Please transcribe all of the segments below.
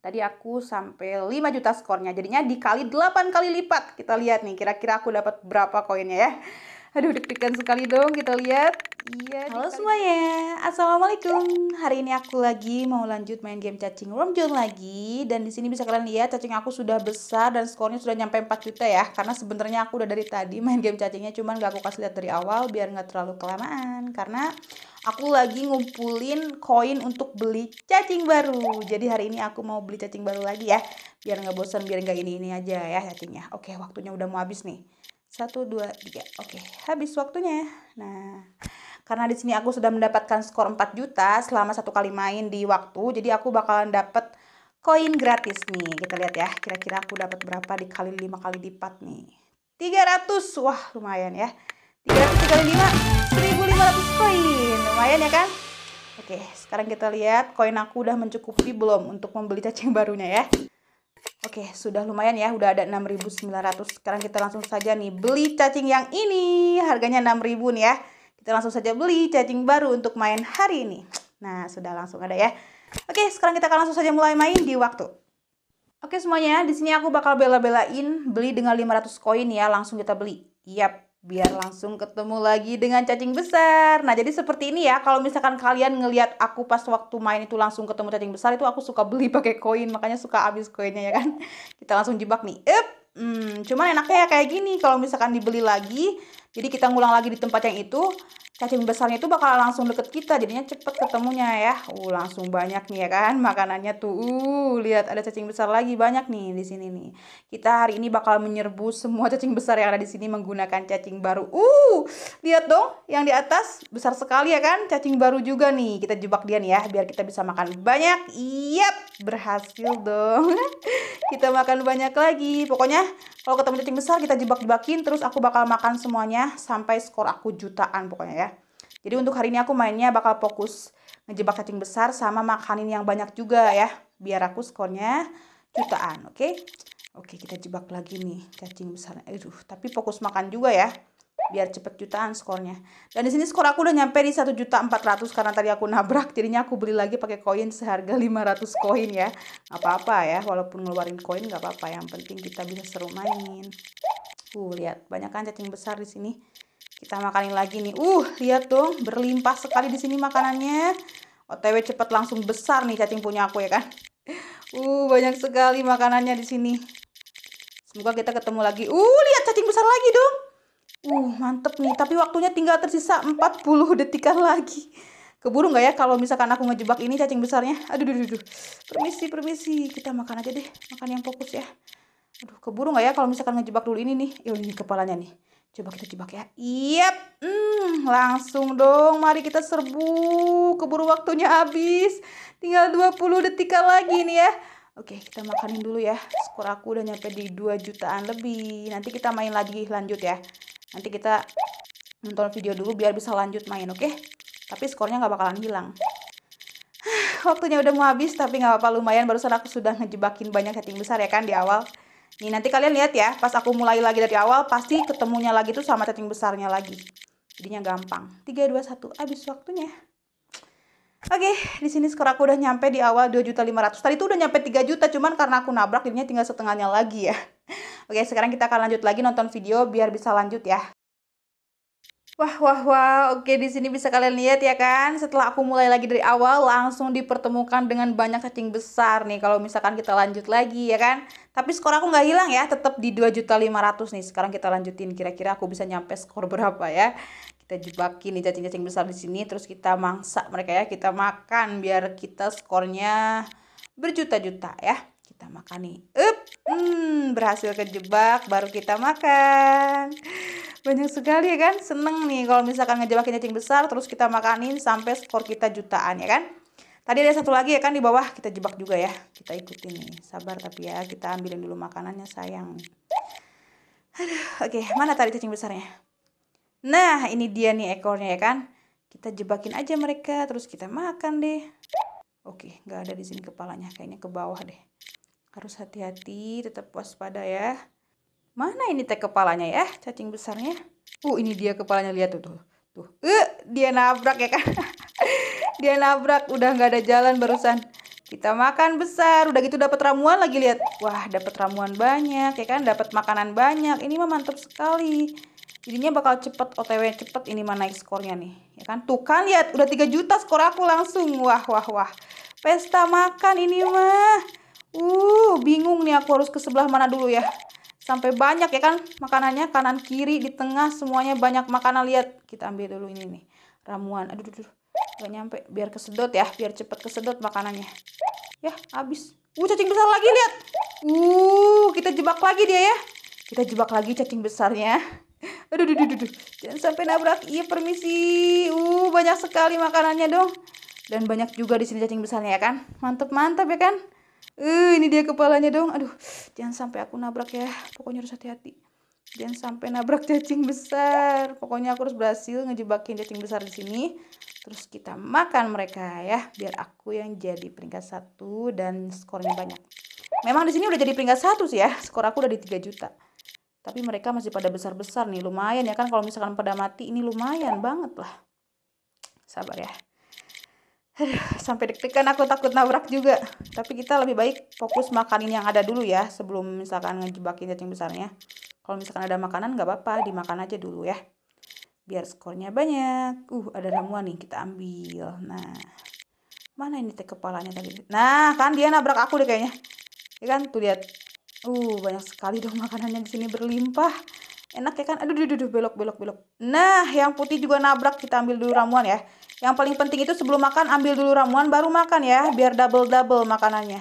Tadi aku sampai 5 juta skornya. Jadinya dikali 8 kali lipat. Kita lihat nih kira-kira aku dapat berapa koinnya ya. Aduh deg-degan sekali dong kita lihat. Iya. Halo semuanya. Assalamualaikum. Hari ini aku lagi mau lanjut main game cacing Romjoon lagi dan di sini bisa kalian lihat cacing aku sudah besar dan skornya sudah nyampe 4 juta ya. Karena sebenarnya aku udah dari tadi main game cacingnya cuman gak aku kasih lihat dari awal biar nggak terlalu kelamaan karena aku lagi ngumpulin koin untuk beli cacing baru. Jadi hari ini aku mau beli cacing baru lagi ya. Biar nggak bosan, biar nggak ini-ini aja ya cacingnya. Oke, waktunya udah mau habis nih. Satu, dua, tiga. Oke, habis waktunya. Nah, karena di sini aku sudah mendapatkan skor 4 juta selama satu kali main di waktu, jadi aku bakalan dapat koin gratis nih. Kita lihat ya, kira-kira aku dapat berapa dikali lima kali lipat nih. 300, wah lumayan ya. 300 dikali lima 1500 koin. Lumayan ya kan? Oke, sekarang kita lihat koin aku udah mencukupi belum untuk membeli cacing barunya ya. Oke, sudah lumayan ya, udah ada 6.900. Sekarang kita langsung saja nih beli cacing yang ini. Harganya 6.000 nih ya. Kita langsung saja beli cacing baru untuk main hari ini. Nah, sudah langsung ada ya. Oke, sekarang kita akan langsung saja mulai main di waktu. Oke semuanya, di sini aku bakal bela-belain beli dengan 500 koin ya, langsung kita beli. Yap, biar langsung ketemu lagi dengan cacing besar. Nah, jadi seperti ini ya. Kalau misalkan kalian ngelihat aku pas waktu main itu langsung ketemu cacing besar itu aku suka beli pakai koin, makanya suka habis koinnya ya kan. Kita langsung jebak nih. Up. Hmm, cuman enaknya ya kayak gini kalau misalkan dibeli lagi. Jadi kita ngulang lagi di tempat yang itu cacing besarnya itu bakal langsung deket kita jadinya cepet ketemunya ya uh langsung banyak nih ya kan makanannya tuh uh lihat ada cacing besar lagi banyak nih di sini nih kita hari ini bakal menyerbu semua cacing besar yang ada di sini menggunakan cacing baru uh lihat dong yang di atas besar sekali ya kan cacing baru juga nih kita jebak dia nih ya biar kita bisa makan banyak yep berhasil dong kita makan banyak lagi pokoknya kalau ketemu cacing besar kita jebak-jebakin terus aku bakal makan semuanya sampai skor aku jutaan pokoknya ya jadi untuk hari ini aku mainnya bakal fokus ngejebak cacing besar sama makanin yang banyak juga ya. Biar aku skornya jutaan, oke? Okay? Oke, okay, kita jebak lagi nih cacing besar. Aduh, tapi fokus makan juga ya. Biar cepet jutaan skornya. Dan di sini skor aku udah nyampe di satu juta ratus. karena tadi aku nabrak. Jadinya aku beli lagi pakai koin seharga 500 koin ya. apa-apa ya, walaupun ngeluarin koin gak apa-apa. Yang penting kita bisa seru main. Uh, lihat, banyak kan cacing besar di sini. Kita makanin lagi nih. Uh, lihat dong, berlimpah sekali di sini makanannya. OTW cepet langsung besar nih cacing punya aku ya kan. Uh, banyak sekali makanannya di sini. Semoga kita ketemu lagi. Uh, lihat cacing besar lagi dong. Uh, mantep nih. Tapi waktunya tinggal tersisa 40 detikan lagi. Keburu nggak ya kalau misalkan aku ngejebak ini cacing besarnya? Aduh, aduh, aduh. Permisi, permisi. Kita makan aja deh. Makan yang fokus ya. Aduh, keburu nggak ya kalau misalkan ngejebak dulu ini nih. Ya, ini kepalanya nih. Coba kita jebak ya. Yep. Hmm, langsung dong. Mari kita serbu. Keburu waktunya habis. Tinggal 20 detik lagi nih ya. Oke, kita makanin dulu ya. Skor aku udah nyampe di 2 jutaan lebih. Nanti kita main lagi lanjut ya. Nanti kita nonton video dulu biar bisa lanjut main, oke? Tapi skornya nggak bakalan hilang. Waktunya udah mau habis, tapi nggak apa-apa lumayan. Barusan aku sudah ngejebakin banyak setting besar ya kan di awal. Nih nanti kalian lihat ya, pas aku mulai lagi dari awal pasti ketemunya lagi tuh sama cacing besarnya lagi. Jadinya gampang. 3 2 1 habis waktunya. Oke, di sini skor aku udah nyampe di awal 2.500. Tadi tuh udah nyampe 3 juta, cuman karena aku nabrak jadinya tinggal setengahnya lagi ya. Oke, sekarang kita akan lanjut lagi nonton video biar bisa lanjut ya. Wah, wah, wah. Oke, di sini bisa kalian lihat ya kan. Setelah aku mulai lagi dari awal, langsung dipertemukan dengan banyak cacing besar nih. Kalau misalkan kita lanjut lagi ya kan. Tapi skor aku nggak hilang ya, tetap di 2.500 nih. Sekarang kita lanjutin kira-kira aku bisa nyampe skor berapa ya. Kita jebakin nih cacing-cacing besar di sini, terus kita mangsa mereka ya. Kita makan biar kita skornya berjuta-juta ya kita makan nih up hmm, berhasil kejebak baru kita makan banyak sekali ya kan seneng nih kalau misalkan ngejebakin cacing besar terus kita makanin sampai skor kita jutaan ya kan tadi ada satu lagi ya kan di bawah kita jebak juga ya kita ikutin nih sabar tapi ya kita ambilin dulu makanannya sayang oke okay. mana tadi cacing besarnya nah ini dia nih ekornya ya kan kita jebakin aja mereka terus kita makan deh Oke, nggak ada di sini kepalanya, kayaknya ke bawah deh. Harus hati-hati, tetap waspada ya. Mana ini teh kepalanya ya, cacing besarnya? Uh, ini dia kepalanya lihat tuh tuh. Tuh, uh, dia nabrak ya kan. dia nabrak, udah nggak ada jalan barusan. Kita makan besar, udah gitu dapat ramuan lagi lihat. Wah, dapat ramuan banyak ya kan, dapat makanan banyak. Ini mah mantap sekali jadinya bakal cepet otw cepet ini mah naik skornya nih ya kan tuh kan lihat udah 3 juta skor aku langsung wah wah wah pesta makan ini mah Uh, bingung nih aku harus ke sebelah mana dulu ya. Sampai banyak ya kan makanannya kanan kiri di tengah semuanya banyak makanan lihat. Kita ambil dulu ini nih. Ramuan. Aduh, aduh, aduh. Gak nyampe. Biar kesedot ya, biar cepet kesedot makanannya. Ya, habis. Uh, cacing besar lagi lihat. Uh, kita jebak lagi dia ya. Kita jebak lagi cacing besarnya. Aduh, aduh, aduh, aduh. Jangan sampai nabrak. Iya, permisi. Uh, banyak sekali makanannya dong. Dan banyak juga di sini cacing besarnya ya kan. Mantap mantap ya kan. Uh, ini dia kepalanya dong. Aduh, jangan sampai aku nabrak ya. Pokoknya harus hati-hati. Jangan sampai nabrak cacing besar. Pokoknya aku harus berhasil ngejebakin cacing besar di sini. Terus kita makan mereka ya, biar aku yang jadi peringkat satu dan skornya banyak. Memang di sini udah jadi peringkat satu sih ya. Skor aku udah di 3 juta. Tapi mereka masih pada besar-besar nih. Lumayan ya kan kalau misalkan pada mati ini lumayan banget lah. Sabar ya sampai deg-degan aku takut nabrak juga tapi kita lebih baik fokus makanin yang ada dulu ya sebelum misalkan ngejebakin cacing besarnya kalau misalkan ada makanan nggak apa-apa dimakan aja dulu ya biar skornya banyak uh ada ramuan nih kita ambil nah mana ini teh kepalanya tadi nah kan dia nabrak aku deh kayaknya ya kan tuh lihat uh banyak sekali dong makanannya di sini berlimpah enak ya kan aduh duh, duh, belok belok belok nah yang putih juga nabrak kita ambil dulu ramuan ya yang paling penting itu sebelum makan ambil dulu ramuan baru makan ya, biar double-double makanannya.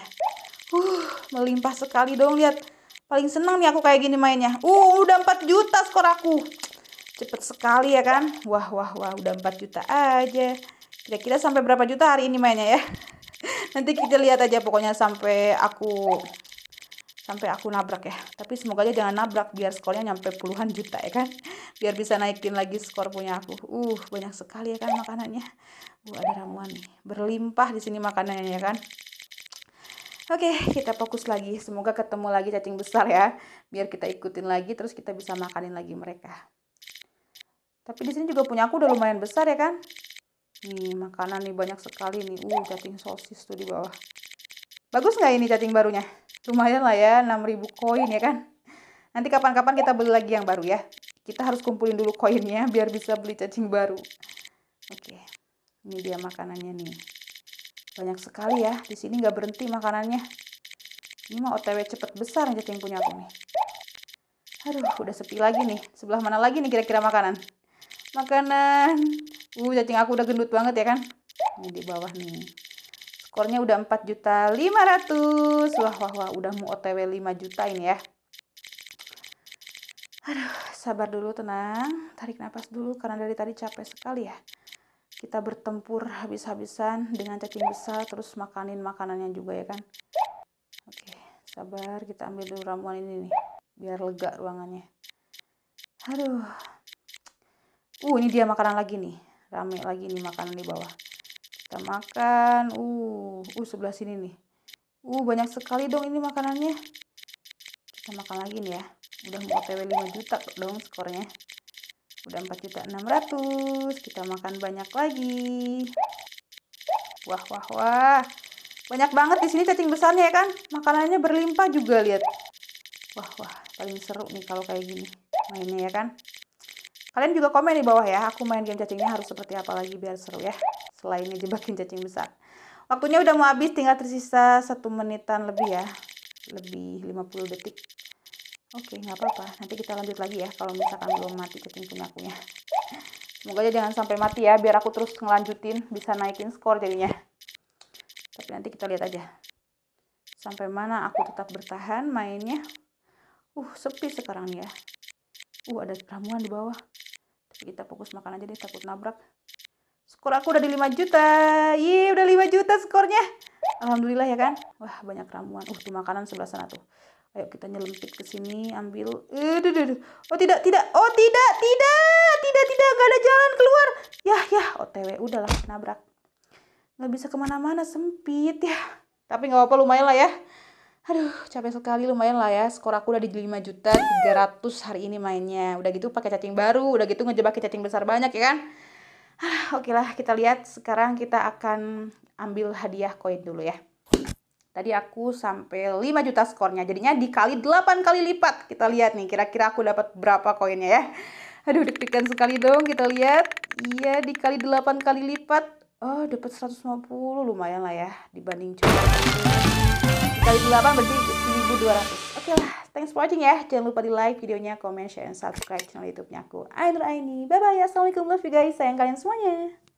Uh, melimpah sekali dong lihat. Paling seneng nih aku kayak gini mainnya. Uh, udah 4 juta skor aku. Cepet sekali ya kan? Wah, wah, wah, udah 4 juta aja. Kira-kira sampai berapa juta hari ini mainnya ya? Nanti kita lihat aja pokoknya sampai aku sampai aku nabrak ya tapi semoga aja jangan nabrak biar skornya nyampe puluhan juta ya kan biar bisa naikin lagi skor punya aku uh banyak sekali ya kan makanannya bu uh, ada ramuan nih berlimpah di sini makanannya ya kan Oke, kita fokus lagi. Semoga ketemu lagi cacing besar ya. Biar kita ikutin lagi, terus kita bisa makanin lagi mereka. Tapi di sini juga punya aku udah lumayan besar ya kan? Nih, makanan nih banyak sekali nih. Uh, cacing sosis tuh di bawah. Bagus nggak ini cacing barunya? lumayan lah ya 6000 koin ya kan nanti kapan-kapan kita beli lagi yang baru ya kita harus kumpulin dulu koinnya biar bisa beli cacing baru oke ini dia makanannya nih banyak sekali ya di sini nggak berhenti makanannya ini mah otw cepet besar yang cacing punya aku nih aduh udah sepi lagi nih sebelah mana lagi nih kira-kira makanan makanan uh cacing aku udah gendut banget ya kan ini di bawah nih Skornya udah 4 juta 500. Wah, wah, wah. Udah mau OTW 5 juta ini ya. Aduh, sabar dulu, tenang. Tarik nafas dulu karena dari tadi capek sekali ya. Kita bertempur habis-habisan dengan cacing besar terus makanin makanannya juga ya kan. Oke, sabar. Kita ambil dulu ramuan ini nih biar lega ruangannya. Aduh. Uh, ini dia makanan lagi nih. Rame lagi nih makanan di bawah kita makan uh uh sebelah sini nih uh banyak sekali dong ini makanannya kita makan lagi nih ya udah mau otw 5 juta dong skornya udah 4 juta 600 kita makan banyak lagi wah wah wah banyak banget di sini cacing besarnya ya kan makanannya berlimpah juga lihat wah wah paling seru nih kalau kayak gini mainnya ya kan kalian juga komen di bawah ya aku main game cacingnya harus seperti apa lagi biar seru ya selain ngejebakin cacing besar waktunya udah mau habis tinggal tersisa satu menitan lebih ya lebih 50 detik oke nggak apa-apa nanti kita lanjut lagi ya kalau misalkan belum mati cacing punyakunya semoga aja jangan sampai mati ya biar aku terus ngelanjutin bisa naikin skor jadinya tapi nanti kita lihat aja sampai mana aku tetap bertahan mainnya uh sepi sekarang nih ya uh ada ramuan di bawah tapi kita fokus makan aja deh takut nabrak Skor aku udah di 5 juta. iya udah 5 juta skornya. Alhamdulillah ya kan. Wah, banyak ramuan. Uh, tuh makanan sebelah sana tuh. Ayo kita nyelempit ke sini, ambil. Eh, oh, tidak, tidak. Oh, tidak, tidak. Tidak, tidak. Gak ada jalan keluar. Yah, yah. OTW. Udahlah, nabrak. Gak bisa kemana-mana, sempit ya. Tapi gak apa-apa, lumayan lah ya. Aduh, capek sekali lumayan lah ya. Skor aku udah di lima juta 300 hari ini mainnya. Udah gitu pakai cacing baru, udah gitu ngejebak cacing besar banyak ya kan. Oke lah, kita lihat. Sekarang kita akan ambil hadiah koin dulu ya. Tadi aku sampai 5 juta skornya. Jadinya dikali 8 kali lipat. Kita lihat nih, kira-kira aku dapat berapa koinnya ya. Aduh, deg-degan sekali dong. Kita lihat. Iya, dikali 8 kali lipat. Oh, dapat 150 lumayan lah ya. Dibanding cuma. Dikali 8 berarti 1200. Oke lah, thanks for watching ya. Jangan lupa di like videonya, comment, share, dan subscribe channel YouTube-nya aku. Ainur Aini. Bye-bye. Assalamualaikum. Love you guys. Sayang kalian semuanya.